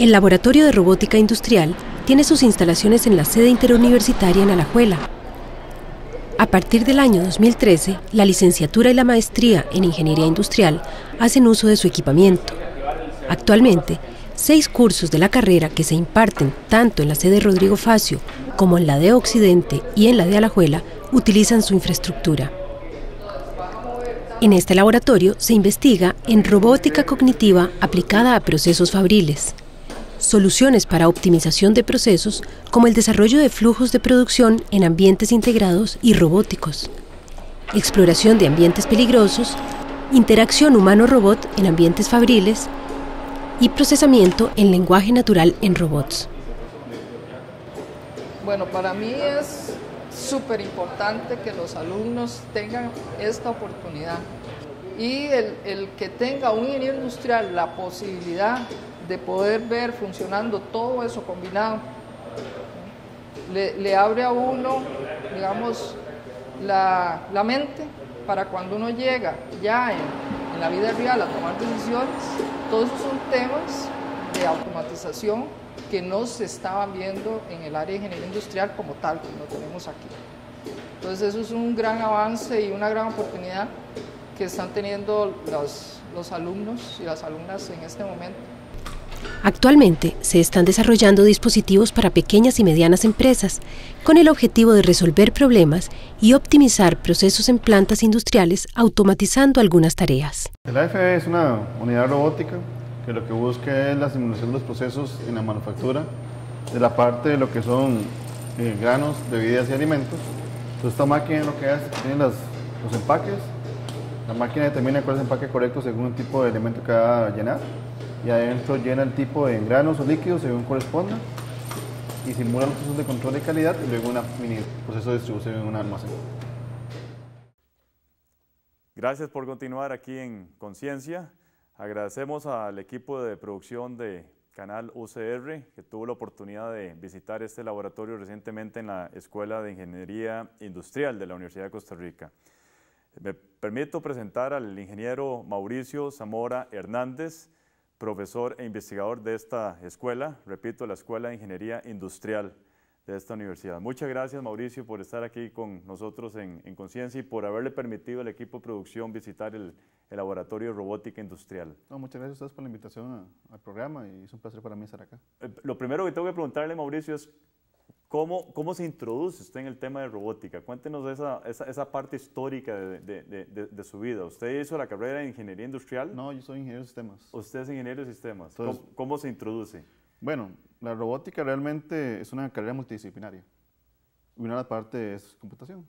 El Laboratorio de Robótica Industrial tiene sus instalaciones en la sede interuniversitaria en Alajuela. A partir del año 2013, la licenciatura y la maestría en Ingeniería Industrial hacen uso de su equipamiento. Actualmente, seis cursos de la carrera que se imparten tanto en la sede Rodrigo Facio como en la de Occidente y en la de Alajuela utilizan su infraestructura. En este laboratorio se investiga en robótica cognitiva aplicada a procesos fabriles soluciones para optimización de procesos como el desarrollo de flujos de producción en ambientes integrados y robóticos, exploración de ambientes peligrosos, interacción humano-robot en ambientes fabriles y procesamiento en lenguaje natural en robots. Bueno, para mí es súper importante que los alumnos tengan esta oportunidad y el, el que tenga un ingeniero industrial la posibilidad de poder ver funcionando todo eso combinado, le, abre a uno, digamos, la, mente para cuando uno llega ya en, la vida real a tomar decisiones, todos esos son temas de automatización que no se estaban viendo en el área de ingeniería industrial como tal, que lo tenemos aquí. Entonces eso es un gran avance y una gran oportunidad que están teniendo los, los alumnos y las alumnas en este momento. Actualmente se están desarrollando dispositivos para pequeñas y medianas empresas con el objetivo de resolver problemas y optimizar procesos en plantas industriales automatizando algunas tareas. La AFE es una unidad robótica que lo que busca es la simulación de los procesos en la manufactura de la parte de lo que son eh, granos, bebidas y alimentos. Entonces esta máquina lo que hace tiene los empaques, la máquina determina cuál es el empaque correcto según el tipo de elemento que va a llenar y adentro llena el tipo de granos o líquidos según corresponda y simula los procesos de control de calidad y luego un mini proceso de distribución en un almacén. Gracias por continuar aquí en Conciencia. Agradecemos al equipo de producción de Canal UCR que tuvo la oportunidad de visitar este laboratorio recientemente en la Escuela de Ingeniería Industrial de la Universidad de Costa Rica. Me permito presentar al ingeniero Mauricio Zamora Hernández, profesor e investigador de esta escuela, repito, la Escuela de Ingeniería Industrial de esta universidad. Muchas gracias Mauricio por estar aquí con nosotros en, Conciencia y por haberle permitido al equipo de producción visitar el, laboratorio de robótica industrial. No, muchas gracias a ustedes por la invitación al programa y es un placer para mí estar acá. Eh, lo primero que tengo que preguntarle Mauricio es ¿Cómo, ¿Cómo, se introduce usted en el tema de robótica? Cuéntenos esa, esa, parte histórica de, de, su vida. ¿Usted hizo la carrera de ingeniería industrial? No, yo soy ingeniero de sistemas. ¿Usted es ingeniero de sistemas? ¿Cómo, se introduce? Bueno, la robótica realmente es una carrera multidisciplinaria. Una de las partes es computación.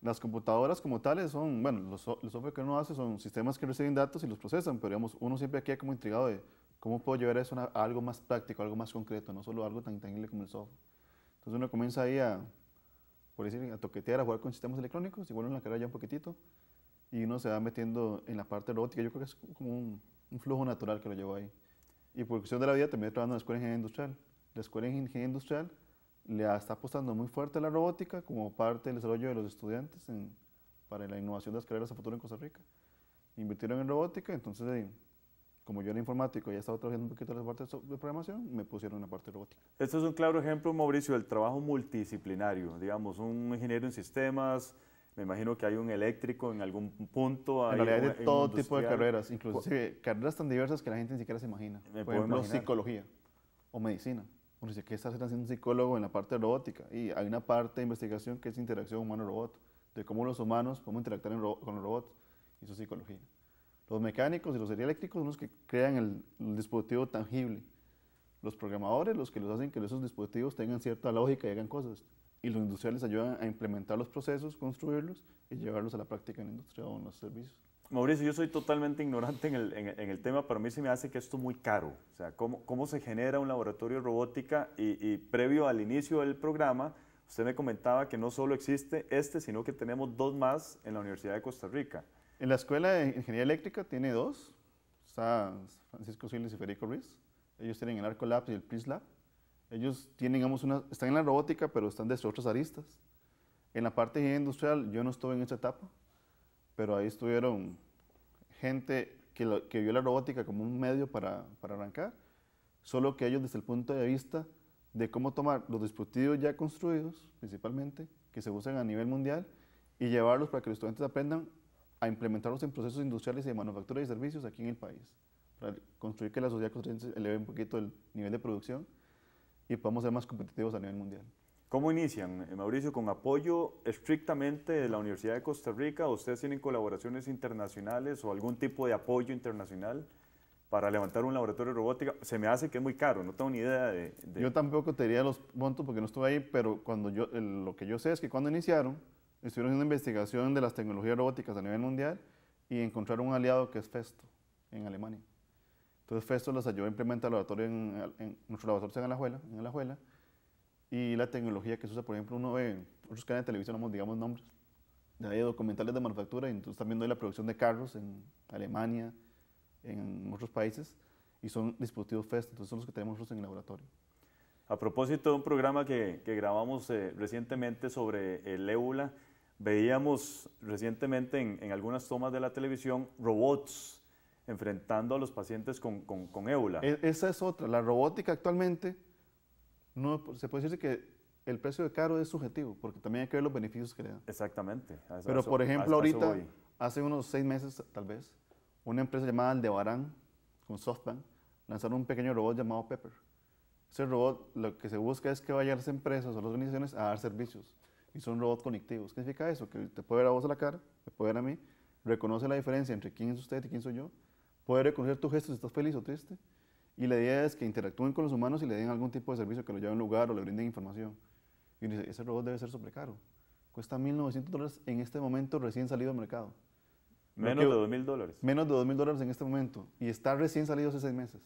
Las computadoras como tales son, bueno, los, los software que uno hace son sistemas que reciben datos y los procesan, pero digamos, uno siempre queda como intrigado de cómo puedo llevar eso a algo más práctico, algo más concreto, no solo algo tan tangible como el software. Entonces uno comienza ahí a, por decir, a toquetear, a jugar con sistemas electrónicos, igual en la carrera ya un poquitito, y uno se va metiendo en la parte robótica. Yo creo que es como un, flujo natural que lo llevó ahí. Y por cuestión de la vida también trabajando en la Escuela de Ingeniería Industrial. La Escuela de Ingeniería Industrial le está apostando muy fuerte a la robótica como parte del desarrollo de los estudiantes para la innovación de las carreras a futuro en Costa Rica. Invirtieron en robótica, entonces como yo era informático y estaba trabajando un poquito en las partes de programación, me pusieron en la parte robótica. Esto es un claro ejemplo, Mauricio, del trabajo multidisciplinario. Digamos, un ingeniero en sistemas, me imagino que hay un eléctrico en algún punto. realidad hay de todo tipo de carreras, inclusive carreras tan diversas que la gente ni siquiera se imagina. Por ejemplo, psicología o medicina. Uno dice, ¿qué está haciendo un psicólogo en la parte robótica? Y hay una parte de investigación que es interacción humano-robot, de cómo los humanos podemos interactuar con los robots. Y su psicología los mecánicos y los eléctricos son los que crean el, dispositivo tangible. Los programadores, los que los hacen que esos dispositivos tengan cierta lógica y hagan cosas. Y los industriales ayudan a implementar los procesos, construirlos y llevarlos a la práctica en la industria o en los servicios. Mauricio, yo soy totalmente ignorante en el, en, el tema, pero a mí se me hace que esto es muy caro. O sea, ¿cómo, cómo se genera un laboratorio de robótica? Y, y previo al inicio del programa, usted me comentaba que no solo existe este, sino que tenemos dos más en la Universidad de Costa Rica. En la Escuela de Ingeniería Eléctrica tiene dos. Está Francisco Siles y Federico Ruiz. Ellos tienen el Arco Labs y el PRIS Ellos tienen, digamos, están en la robótica, pero están desde otras aristas. En la parte industrial yo no estuve en esa etapa, pero ahí estuvieron gente que, vio la robótica como un medio para, para arrancar, solo que ellos desde el punto de vista de cómo tomar los dispositivos ya construidos, principalmente, que se usan a nivel mundial, y llevarlos para que los estudiantes aprendan a implementarlos en procesos industriales y de manufactura y servicios aquí en el país, para construir que la sociedad costarricense eleve un poquito el nivel de producción y podamos ser más competitivos a nivel mundial. ¿Cómo inician, eh, Mauricio? ¿Con apoyo estrictamente de la Universidad de Costa Rica? ¿Ustedes tienen colaboraciones internacionales o algún tipo de apoyo internacional para levantar un laboratorio de robótica? Se me hace que es muy caro, no tengo ni idea de... Yo tampoco te diría los montos porque no estuve ahí, pero cuando yo, lo que yo sé es que cuando iniciaron, estuvieron haciendo investigación de las tecnologías robóticas a nivel mundial y encontraron un aliado que es Festo, en Alemania. Entonces Festo los ayudó a implementar el laboratorio en, nuestro laboratorio en Alajuela, en y la tecnología que se usa, por ejemplo, uno ve otros canales de televisión, no digamos nombres, de ahí documentales de manufactura, y entonces también de la producción de carros en Alemania, en otros países, y son dispositivos Festo, entonces son los que tenemos nosotros en el laboratorio. A propósito de un programa que, grabamos eh, recientemente sobre el ébola, Veíamos recientemente en, algunas tomas de la televisión robots enfrentando a los pacientes con, con, ébola. E, esa es otra. La robótica actualmente, no, se puede decir que el precio de caro es subjetivo, porque también hay que ver los beneficios que le dan. Exactamente. Pero, por ejemplo, ahorita, hace unos seis meses tal vez, una empresa llamada Aldebarán, con SoftBank, lanzaron un pequeño robot llamado Pepper. Ese robot lo que se busca es que vaya a las empresas o las organizaciones a dar servicios y son robots conectivos. ¿Qué significa eso? Que te puede ver a vos a la cara, te puede ver a mí, reconoce la diferencia entre quién es usted y quién soy yo, puede reconocer tus gestos si estás feliz o triste, y la idea es que interactúen con los humanos y le den algún tipo de servicio que lo lleve a un lugar o le brinden información. Y dice, ese robot debe ser caro. Cuesta 1.900 dólares en este momento recién salido al mercado. Menos de 2.000 dólares. Menos de 2.000 dólares en este momento. Y está recién salido hace seis meses.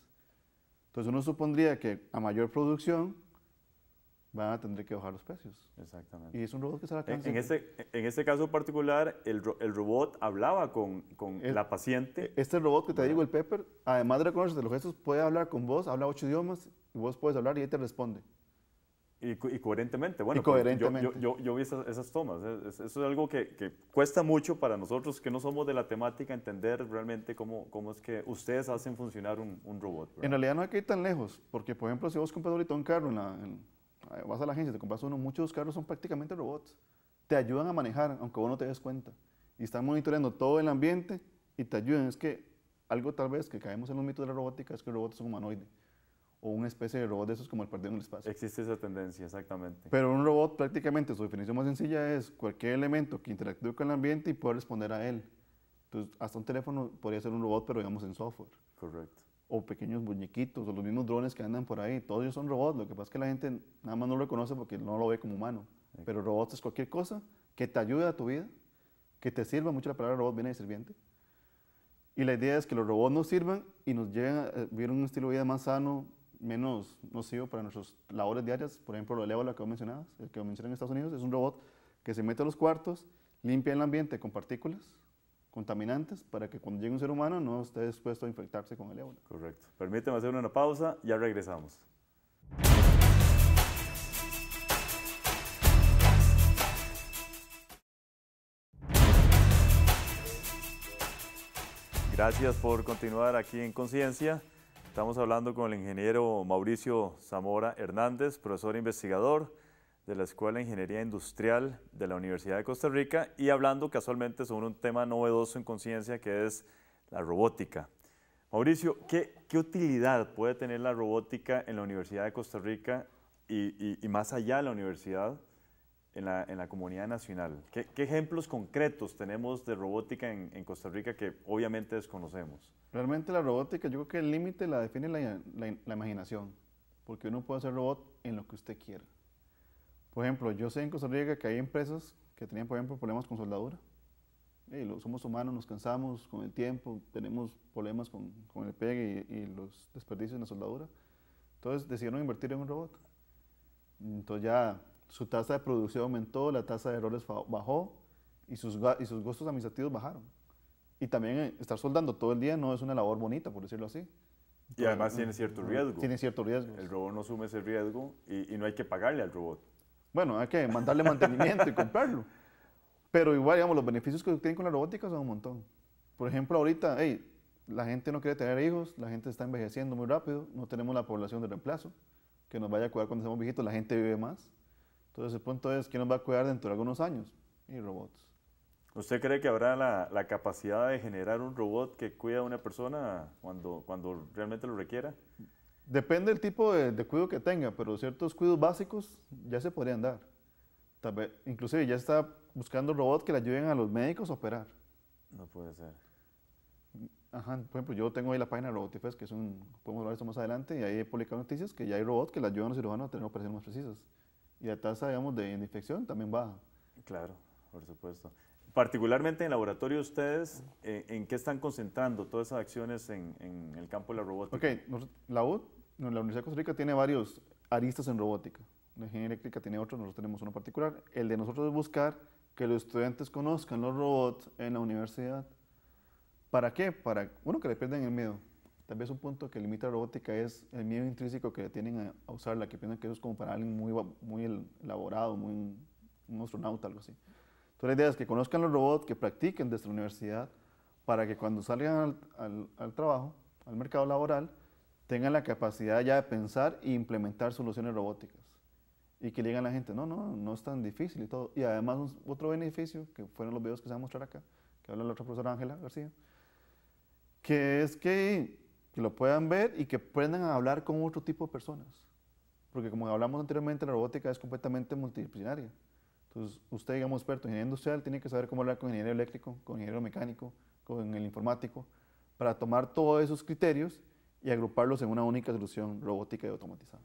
Entonces uno supondría que a mayor producción, van a tener que bajar los precios. Exactamente. Y es un robot que se la En, en, ese, en este caso particular, el, el robot hablaba con, con la paciente. E-, este robot que te digo, el Pepper, además de reconocerse los gestos, puede hablar con vos, habla ocho idiomas, y vos puedes hablar y él te responde. Y, y coherentemente, bueno, y pues, coherentemente. Yo, yo, vi esas, esas tomas, ¿eh? eso es algo que, que, cuesta mucho para nosotros que no somos de la temática entender realmente cómo, cómo es que ustedes hacen funcionar un, un robot. En realidad no hay que ir tan lejos, porque por ejemplo si vos compras ahorita un carro en, la, eh, vas a la agencia, te compras uno, muchos carros son prácticamente robots. Te ayudan a manejar, aunque vos no te des cuenta. Y están monitoreando todo el ambiente y te ayudan. Es que algo tal vez que caemos en los mito de la robótica es que el robot es humanoide o una especie de robot de esos como el perdido en el espacio. Existe esa tendencia, exactamente. Pero un robot prácticamente, su definición más sencilla es cualquier elemento que interactúe con el ambiente y pueda responder a él. Entonces, hasta un teléfono podría ser un robot, pero digamos en software. Correcto o pequeños muñequitos o los mismos drones que andan por ahí, todos ellos son robots, lo que pasa es que la gente nada más no lo reconoce porque no lo ve como humano, pero robots es cualquier cosa que te ayude a tu vida, que te sirva, mucho la palabra robot viene de sirviente, y la idea es que los robots nos sirvan y nos lleven a eh, vivir un estilo de vida más sano, menos nocivo para nuestras labores diarias, por ejemplo, el que vos mencionabas, el que mencioné en Estados Unidos, es un robot que se mete a los cuartos, limpia el ambiente con partículas, contaminantes para que cuando llegue un ser humano no esté dispuesto a infectarse con el ébola. Correcto. Permíteme hacer una pausa, ya regresamos. Gracias por continuar aquí en Conciencia. Estamos hablando con el ingeniero Mauricio Zamora Hernández, profesor e investigador de la Escuela de Ingeniería Industrial de la Universidad de Costa Rica y hablando casualmente sobre un tema novedoso en conciencia que es la robótica. Mauricio, ¿qué, utilidad puede tener la robótica en la Universidad de Costa Rica y, más allá de la universidad en la, comunidad nacional? ¿Qué, ejemplos concretos tenemos de robótica en, Costa Rica que obviamente desconocemos? Realmente la robótica, yo creo que el límite la define la, imaginación, porque uno puede ser robot en lo que usted quiera. Por ejemplo, yo sé en Costa Rica que hay empresas que tenían, por ejemplo, problemas con soldadura. somos humanos, nos cansamos con el tiempo, tenemos problemas con, el pegue y, los desperdicios en la soldadura. Entonces decidieron invertir en un robot. Entonces ya su tasa de producción aumentó, la tasa de errores bajó y sus, y sus costos administrativos bajaron. Y también eh, estar soldando todo el día no es una labor bonita, por decirlo así. Y además tiene cierto riesgo. Tiene cierto riesgo. El robot no asume ese riesgo y no hay que pagarle al robot. Bueno, hay que mandarle mantenimiento y comprarlo. Pero igual, digamos, los beneficios que tienen con la robótica son un montón. Por ejemplo, ahorita, la gente no quiere tener hijos, la gente está envejeciendo muy rápido, no tenemos la población de reemplazo que nos vaya a cuidar cuando seamos viejitos, la gente vive más. Entonces el punto es, ¿quién nos va a cuidar dentro de algunos años? Y robots. ¿Usted cree que habrá la, capacidad de generar un robot que cuida a una persona cuando, cuando realmente lo requiera? Depende del tipo de, de, cuido que tenga, pero ciertos cuidos básicos ya se podrían dar. inclusive ya está buscando robots que le ayuden a los médicos a operar. No puede ser. Ajá, por ejemplo, yo tengo ahí la página Robotifest, que es un, podemos hablar de esto más adelante, y ahí he publicado noticias que ya hay robots que le ayudan a los cirujanos a tener operaciones más precisas. Y la tasa, digamos, de infección también baja. Claro, por supuesto. Particularmente en el laboratorio, ¿ustedes eh, en qué están concentrando todas esas acciones en, en, el campo de la robótica? Ok, la UT la Universidad de Costa Rica tiene varios aristas en robótica. La ingeniería eléctrica tiene otro, nosotros tenemos uno particular. El de nosotros es buscar que los estudiantes conozcan los robots en la universidad. ¿Para qué? Para, uno, que le pierdan el miedo. Tal vez un punto que limita la robótica es el miedo intrínseco que le tienen a, usarla, que piensan que eso es como para alguien muy, muy elaborado, muy un, astronauta, algo así. Entonces la idea es que conozcan los robots, que practiquen desde la universidad, para que cuando salgan al trabajo, al mercado laboral, tengan la capacidad ya de pensar e implementar soluciones robóticas. Y que le digan a la gente, no, no, no es tan difícil y todo. Y además otro beneficio, que fueron los videos que se van a mostrar acá, que habla la otra profesora Ángela García, que es que, que lo puedan ver y que aprendan a hablar con otro tipo de personas. Porque como hablamos anteriormente, la robótica es completamente multidisciplinaria. Entonces, usted, digamos, experto en ingeniería industrial, tiene que saber cómo hablar con ingeniero eléctrico, con ingeniero mecánico, con el informático, para tomar todos esos criterios y agruparlos en una única solución robótica y automatizada.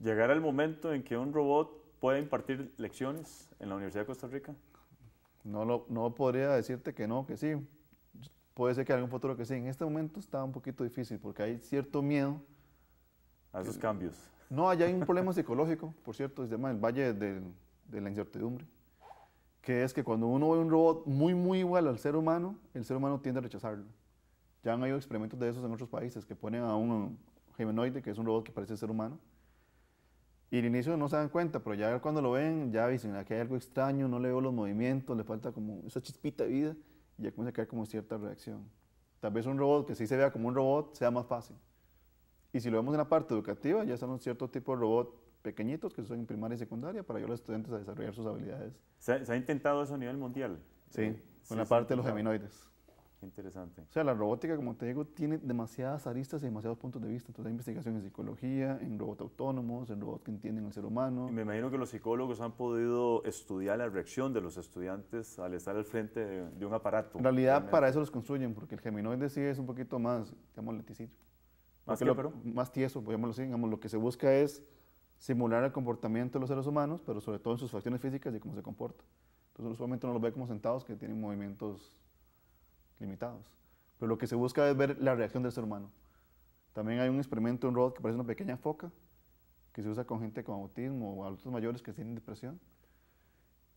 ¿Llegará el momento en que un robot pueda impartir lecciones en la Universidad de Costa Rica? No, lo, no podría decirte que no, que sí. Puede ser que algún futuro que sí. En este momento está un poquito difícil porque hay cierto miedo. A esos cambios. No, allá hay un problema psicológico, por cierto, es llama el valle de la incertidumbre, que es que cuando uno ve un robot muy, muy igual al ser humano, el ser humano tiende a rechazarlo. Ya han habido experimentos de esos en otros países que ponen a un gemenoide, que es un robot que parece ser humano, y al inicio no se dan cuenta, pero ya cuando lo ven, ya dicen, aquí ah, hay algo extraño, no le veo los movimientos, le falta como esa chispita de vida, y ya comienza a caer como cierta reacción. Tal vez un robot que sí se vea como un robot sea más fácil. Y si lo vemos en la parte educativa, ya son un cierto tipo de robot pequeñitos que son en primaria y secundaria para ayudar a los estudiantes a desarrollar sus habilidades. ¿Se ha, intentado eso a nivel mundial? Sí, en eh, con la parte de los geminoides interesante. O sea, la robótica, como te digo, tiene demasiadas aristas y demasiados puntos de vista. Entonces hay investigación en psicología, en robots autónomos, en robots que entienden al ser humano. me imagino que los psicólogos han podido estudiar la reacción de los estudiantes al estar al frente de, un aparato. En realidad, para eso los construyen, porque el geminoide sí es un poquito más, digamos, leticillo. ¿Más que lo, pero? Más tieso, pues, así. Digamos, lo que se busca es simular el comportamiento de los seres humanos, pero sobre todo en sus facciones físicas y cómo se comporta. Entonces, usualmente uno los ve como sentados que tienen movimientos limitados. Pero lo que se busca es ver la reacción del ser humano. También hay un experimento, un robot que parece una pequeña foca, que se usa con gente con autismo o adultos mayores que tienen depresión.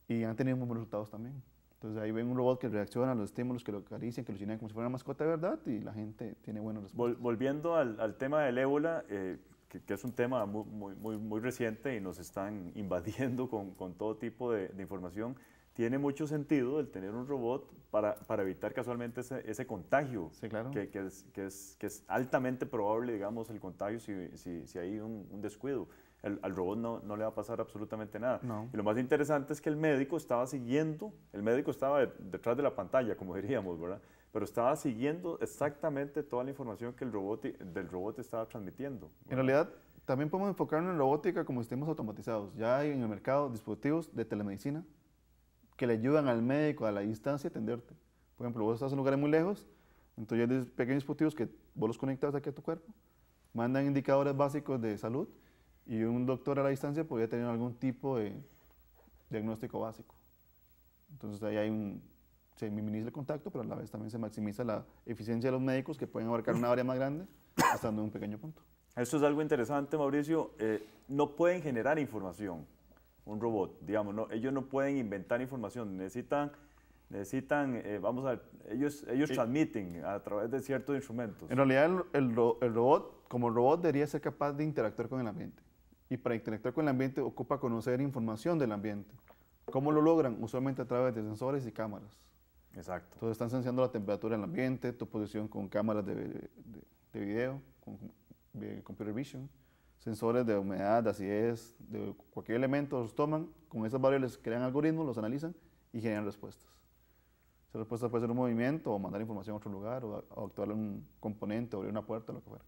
Y han tenido muy buenos resultados también. Entonces ahí ven un robot que reacciona a los estímulos, que lo acarician, que lo llenan como si fuera una mascota de verdad y la gente tiene buenos resultados. Volviendo al, tema del ébola, eh, que, es un tema muy, muy, reciente y nos están invadiendo con, todo tipo de, de información tiene mucho sentido el tener un robot para, evitar casualmente ese, contagio, claro. que, es, que, es, altamente probable, digamos, el contagio si, hay un, descuido. El, al robot no, le va a pasar absolutamente nada. Y lo más interesante es que el médico estaba siguiendo, el médico estaba detrás de la pantalla, como diríamos, ¿verdad? Pero estaba siguiendo exactamente toda la información que el robot, del robot estaba transmitiendo. En realidad, también podemos enfocarnos en robótica como sistemas automatizados. Ya hay en el mercado dispositivos de telemedicina que le ayudan al médico a la distancia a atenderte. Por ejemplo, vos estás en lugares muy lejos, entonces hay pequeños dispositivos que vos los conectas aquí a tu cuerpo, mandan indicadores básicos de salud y un doctor a la distancia podría tener algún tipo de diagnóstico básico. Entonces ahí hay un, se minimiza el contacto, pero a la vez también se maximiza la eficiencia de los médicos que pueden abarcar una área más grande estando en un pequeño punto. Esto es algo interesante, Mauricio. Eh, no pueden generar información un robot, digamos, ellos no pueden inventar información, necesitan, necesitan eh, vamos a ellos, ellos transmiten a través de ciertos instrumentos. En realidad el, robot, como robot, debería ser capaz de interactuar con el ambiente. Y para interactuar con el ambiente ocupa conocer información del ambiente. ¿Cómo lo logran? Usualmente a través de sensores y cámaras. Exacto. Entonces están sensando la temperatura del ambiente, tu posición con cámaras de, video, con, computer vision sensores de humedad, de acidez, de cualquier elemento, los toman, con esas variables crean algoritmos, los analizan y generan respuestas. Esa respuesta puede ser un movimiento o mandar información a otro lugar o, actuar en un componente, abrir una puerta, lo que fuera.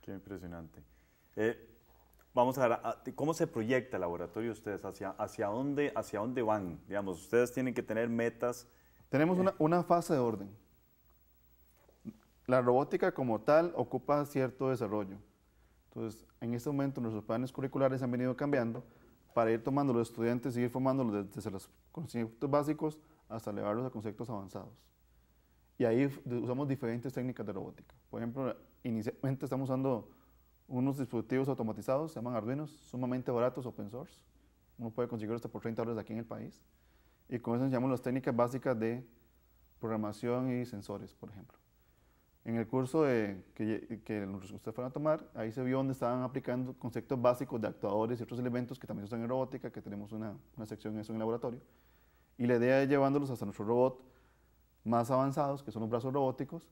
Qué impresionante. Eh, vamos a ver, ¿cómo se proyecta el laboratorio ustedes? ¿Hacia, hacia, dónde, ¿Hacia dónde van? Digamos, ustedes tienen que tener metas. Tenemos eh. una fase de orden. La robótica como tal ocupa cierto desarrollo entonces, en este momento nuestros planes curriculares han venido cambiando para ir tomando los estudiantes y ir formándolos desde los conceptos básicos hasta elevarlos a conceptos avanzados. Y ahí usamos diferentes técnicas de robótica. Por ejemplo, inicialmente estamos usando unos dispositivos automatizados, se llaman Arduinos, sumamente baratos, open source. Uno puede conseguirlos hasta por 30 dólares aquí en el país. Y con eso enseñamos las técnicas básicas de programación y sensores, por ejemplo. En el curso que, que ustedes fueron a tomar, ahí se vio donde estaban aplicando conceptos básicos de actuadores y otros elementos que también están usan en robótica, que tenemos una, una sección en eso en el laboratorio. Y la idea es llevándolos hasta nuestro robot más avanzados, que son los brazos robóticos,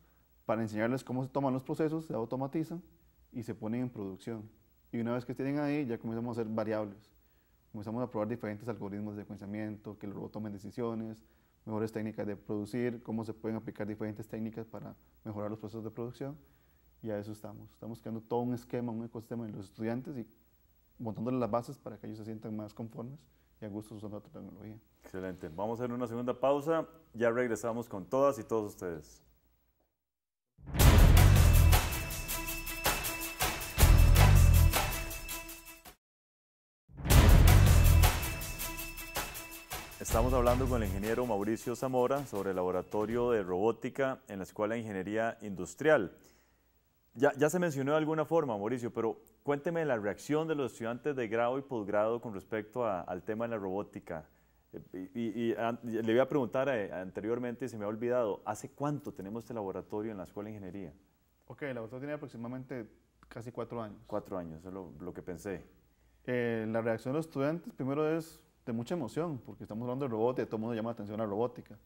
para enseñarles cómo se toman los procesos, se automatizan y se ponen en producción. Y una vez que estén ahí, ya comenzamos a hacer variables. Comenzamos a probar diferentes algoritmos de secuenciamiento, que el robot tome decisiones, mejores técnicas de producir, cómo se pueden aplicar diferentes técnicas para mejorar los procesos de producción. Y a eso estamos. Estamos creando todo un esquema, un ecosistema en los estudiantes y montándoles las bases para que ellos se sientan más conformes y a gusto usando la tecnología. Excelente. Vamos a hacer una segunda pausa. Ya regresamos con todas y todos ustedes. Estamos hablando con el ingeniero Mauricio Zamora sobre el laboratorio de robótica en la Escuela de Ingeniería Industrial. Ya, se mencionó de alguna forma, Mauricio, pero cuénteme la reacción de los estudiantes de grado y posgrado con respecto al tema de la robótica. Eh, y, le voy a preguntar eh, anteriormente, se me ha olvidado, ¿hace cuánto tenemos este laboratorio en la Escuela de Ingeniería? Ok, el laboratorio tiene aproximadamente casi cuatro años. Cuatro años, es lo, que pensé. Eh, la reacción de los estudiantes primero es de mucha emoción, porque estamos hablando de robótica, todo el mundo llama la atención a la robótica.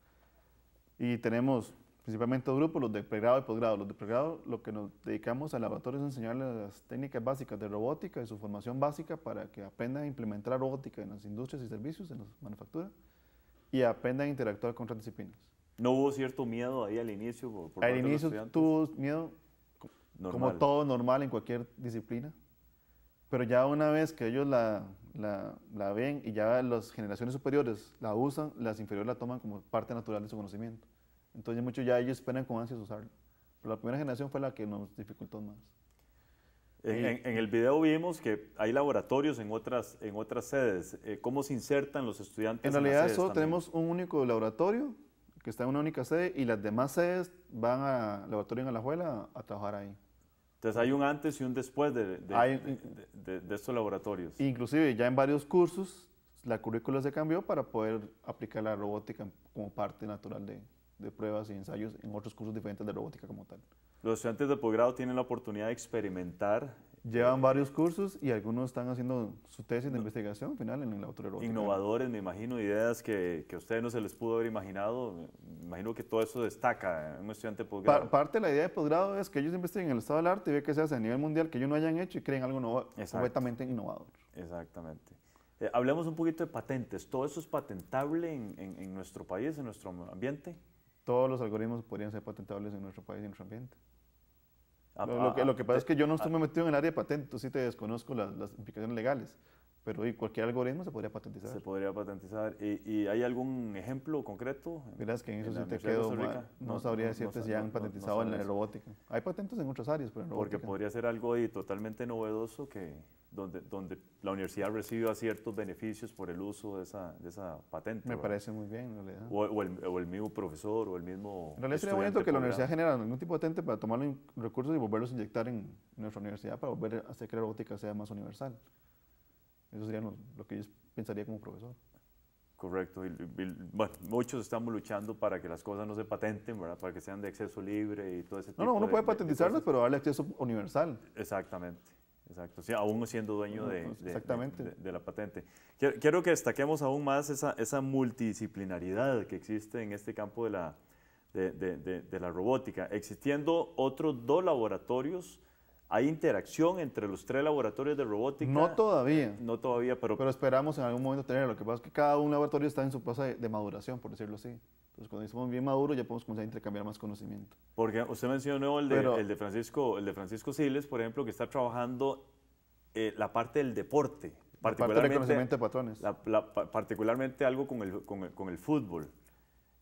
Y tenemos principalmente dos grupos, los de pregrado y posgrado. Los de pregrado, lo que nos dedicamos al laboratorio es enseñarles las técnicas básicas de robótica y su formación básica para que aprendan a implementar robótica en las industrias y servicios, en la manufactura y aprendan a interactuar con otras disciplinas. ¿No hubo cierto miedo ahí al inicio? al inicio tuvo miedo, como todo normal en cualquier disciplina, pero ya una vez que ellos la la, ven y ya las generaciones superiores la usan, las inferiores la toman como parte natural de su conocimiento. Entonces muchos ya ellos esperan con ansias usarlo. Pero la primera generación fue la que nos dificultó más. En, el video vimos que hay laboratorios en otras, en otras sedes. Eh, ¿Cómo se insertan los estudiantes? En realidad en solo tenemos un único laboratorio que está en una única sede y las demás sedes van al laboratorio en Alajuela a trabajar ahí. Entonces hay un antes y un después de, de, estos laboratorios. Inclusive ya en varios cursos la currícula se cambió para poder aplicar la robótica como parte natural de pruebas y ensayos en otros cursos diferentes de robótica como tal. Los estudiantes de posgrado tienen la oportunidad de experimentar Llevan varios cursos y algunos están haciendo su tesis de investigación final en el autoroboticario. Innovadores, me imagino, ideas que, que, a ustedes no se les pudo haber imaginado. Me imagino que todo eso destaca un estudiante posgrado. parte de la idea de posgrado es que ellos investiguen el estado del arte y vean que se hace a nivel mundial, que ellos no hayan hecho y creen algo completamente innovador. Exactamente. Eh, hablemos un poquito de patentes. ¿Todo eso es patentable en, en, en nuestro país, en nuestro ambiente? Todos los algoritmos podrían ser patentables en nuestro país y en nuestro ambiente lo, que, lo, que, pasa es que yo no estoy metido en el área de patentes, sí te desconozco las implicaciones legales. Pero y cualquier algoritmo se podría patentizar. Se podría patentizar. ¿Y, hay algún ejemplo concreto? Verás que en eso sí te quedo mal. No, sabría decirte si han patentizado en la robótica. Hay patentes en otras áreas, pero pues, en robótica. Porque podría ser algo totalmente novedoso que, donde, donde la universidad reciba ciertos beneficios por el uso de esa, de esa patente. Me parece muy bien, en realidad. O, el, mismo profesor o el mismo. En realidad sería bonito que la universidad genera algún tipo de patente para tomar los recursos y volverlos a inyectar en nuestra universidad para volver a hacer que la robótica sea más universal. Eso sería lo, que yo pensaría como profesor. Correcto. Y, bueno, muchos estamos luchando para que las cosas no se patenten, ¿verdad? para que sean de acceso libre y todo ese tipo No, no, uno puede patentizarlas, pero darle acceso universal. Exactamente. Exacto, Si aún siendo dueño pues, de, Exactamente. de, la patente. Quiero, que destaquemos aún más esa, multidisciplinaridad que existe en este campo de la, de, la robótica, existiendo otros dos laboratorios ¿Hay interacción entre los tres laboratorios de robótica? No todavía. Eh, no todavía, pero... esperamos en algún momento tenerlo. Lo que pasa es que cada un laboratorio está en su fase de, maduración, por decirlo así. Entonces, cuando estemos bien maduros, ya podemos comenzar a intercambiar más conocimiento. Porque usted mencionó el de, el de, Francisco, el de Francisco Siles, por ejemplo, que está trabajando eh, la parte del deporte. Particularmente, patrones. particularmente algo con con el, con el fútbol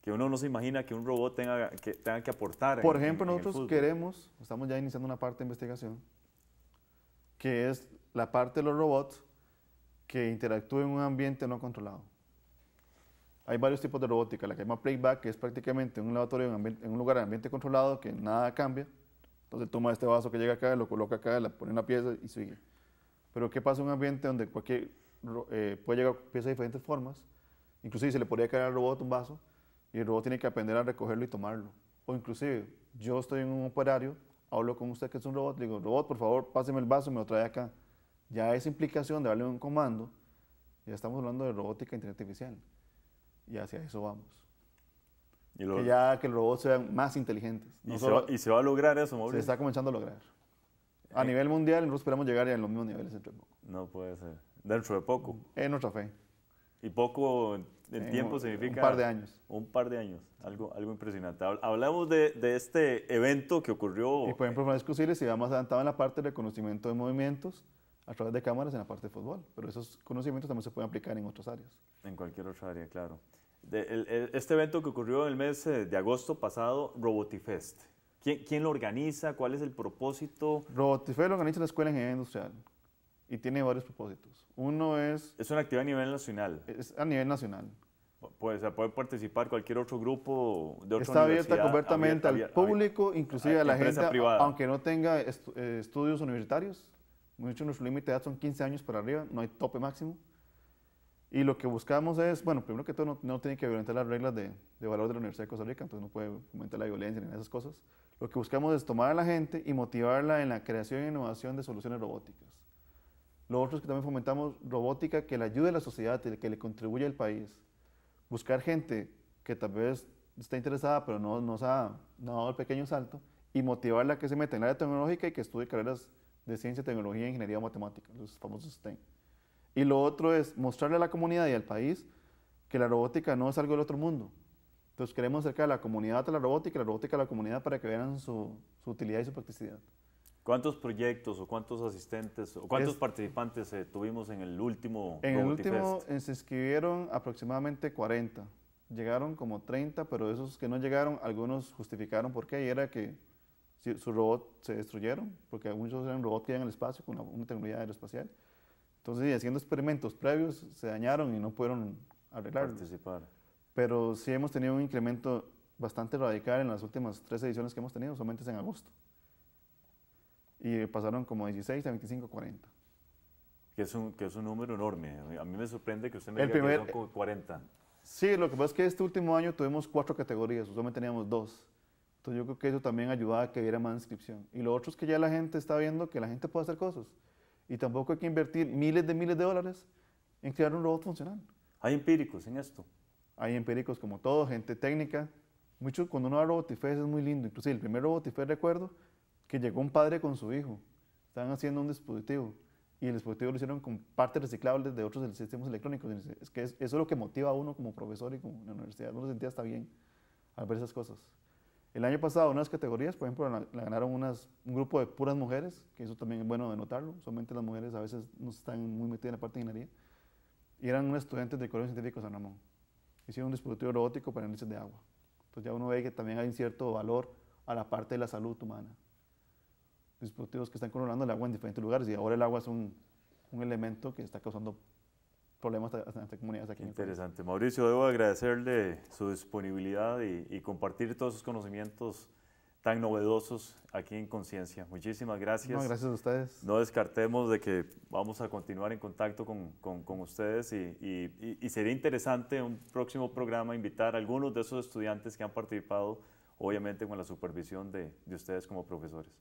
que uno no se imagina que un robot tenga que, tenga que aportar. Por ejemplo, nosotros queremos, estamos ya iniciando una parte de investigación, que es la parte de los robots que interactúen en un ambiente no controlado. Hay varios tipos de robótica, la que llama playback, que es prácticamente un laboratorio en, un lugar de ambiente controlado que nada cambia. Entonces toma este vaso que llega acá, lo coloca acá, le pone una pieza y sigue. Pero ¿qué pasa en un ambiente donde cualquier eh, puede llegar pieza de diferentes formas? Inclusive se le podría caer al robot un vaso y el robot tiene que aprender a recogerlo y tomarlo. O inclusive, yo estoy en un operario, hablo con usted que es un robot, le digo, robot, por favor, páseme el vaso, me lo trae acá. Ya esa implicación de darle un comando, ya estamos hablando de robótica e artificial. Y hacia eso vamos. Y que ya que los robots sean más inteligentes. y, se va, a lograr eso, Mauricio. Se está comenzando a lograr. A eh. nivel mundial, nosotros esperamos llegar a los mismos niveles dentro de poco. No puede ser. Dentro de poco. en nuestra fe. Y poco el eh, tiempo un, significa... Un par de años. Un par de años, algo, algo impresionante. Hablamos de, este evento que ocurrió... Y por eh, ejemplo, Francisco Siles va más adelantado en la parte del reconocimiento de movimientos a través de cámaras en la parte de fútbol, pero esos conocimientos también se pueden aplicar en otras áreas. En cualquier otra área, claro. este evento que ocurrió en el mes eh, de agosto pasado, Robotifest. ¿Quién, quién lo organiza? ¿Cuál es el propósito? Robotifest lo organiza la Escuela de Ingeniería Industrial y tiene varios propósitos. Uno es... Es una actividad a nivel nacional. Es a nivel nacional. Pues puede participar cualquier otro grupo de otra Está abierta completamente al público, inclusive a, la gente, privada. aunque no tenga eh, estudios universitarios. Muchos nuestro límite de edad son 15 años para arriba, no hay tope máximo. Y lo que buscamos es, bueno, primero que todo, no, tiene que violentar las reglas de, valor de la Universidad de Costa Rica, entonces no puede aumentar la violencia ni esas cosas. Lo que buscamos es tomar a la gente y motivarla en la creación e innovación de soluciones robóticas. Lo otro es que también fomentamos robótica que le ayude a la sociedad, que le contribuya al país. Buscar gente que tal vez está interesada, pero no nos ha dado el pequeño salto, y motivarla a que se meta en la área tecnológica y que estudie carreras de ciencia, tecnología, ingeniería o matemática, los famosos STEM. Y lo otro es mostrarle a la comunidad y al país que la robótica no es algo del otro mundo. Entonces queremos acercar a la comunidad a la robótica y la robótica a la comunidad para que vean su utilidad y su practicidad. ¿Cuántos proyectos o cuántos asistentes o cuántos participantes eh, tuvimos en el último En el último eh, se inscribieron aproximadamente 40. Llegaron como 30, pero esos que no llegaron, algunos justificaron por qué. Y era que su robot se destruyeron, porque algunos eran robots que iban al espacio con una, tecnología aeroespacial. Entonces, haciendo experimentos previos, se dañaron y no pudieron arreglar. Participar. Pero sí hemos tenido un incremento bastante radical en las últimas tres ediciones que hemos tenido, solamente en agosto y pasaron como 16 a 25, 40. Que es un, que es un número enorme. A mí me sorprende que usted me el diga que 40. Sí, lo que pasa es que este último año tuvimos cuatro categorías, solamente teníamos dos. Entonces yo creo que eso también ayudaba a que hubiera más inscripción. Y lo otro es que ya la gente está viendo que la gente puede hacer cosas. Y tampoco hay que invertir miles de miles de dólares en crear un robot funcional. Hay empíricos en esto. Hay empíricos como todo, gente técnica. Muchos, cuando uno va a es muy lindo. Inclusive el primer Robotifest, recuerdo, que llegó un padre con su hijo, estaban haciendo un dispositivo y el dispositivo lo hicieron con partes reciclables de otros sistemas electrónicos. Es que eso es lo que motiva a uno como profesor y como en la universidad. Uno se sentía hasta bien al ver esas cosas. El año pasado, unas categorías, por ejemplo, la, ganaron un grupo de puras mujeres, que eso también es bueno de notarlo. Solamente las mujeres a veces no están muy metidas en la parte de ingeniería. Y eran unos estudiantes del Colegio Científico San Ramón. Hicieron un dispositivo robótico para análisis de agua. Entonces ya uno ve que también hay un cierto valor a la parte de la salud humana dispositivos que están coronando el agua en diferentes lugares y ahora el agua es un, un elemento que está causando problemas a las comunidades aquí. Interesante. Mauricio, debo agradecerle su disponibilidad y, compartir todos esos conocimientos tan novedosos aquí en Conciencia. Muchísimas gracias. No, gracias a ustedes. No descartemos de que vamos a continuar en contacto con, con, ustedes y, y, sería interesante en un próximo programa invitar a algunos de esos estudiantes que han participado, obviamente con la supervisión de, de ustedes como profesores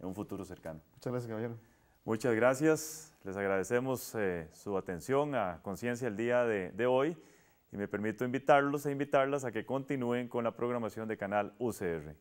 en un futuro cercano. Muchas gracias, caballero. Muchas gracias. Les agradecemos eh, su atención a Conciencia el día de, de, hoy y me permito invitarlos e invitarlas a que continúen con la programación de Canal UCR.